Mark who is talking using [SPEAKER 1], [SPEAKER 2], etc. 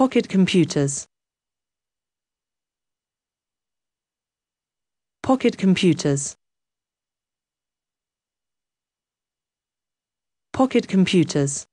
[SPEAKER 1] Pocket computers. Pocket computers. Pocket computers.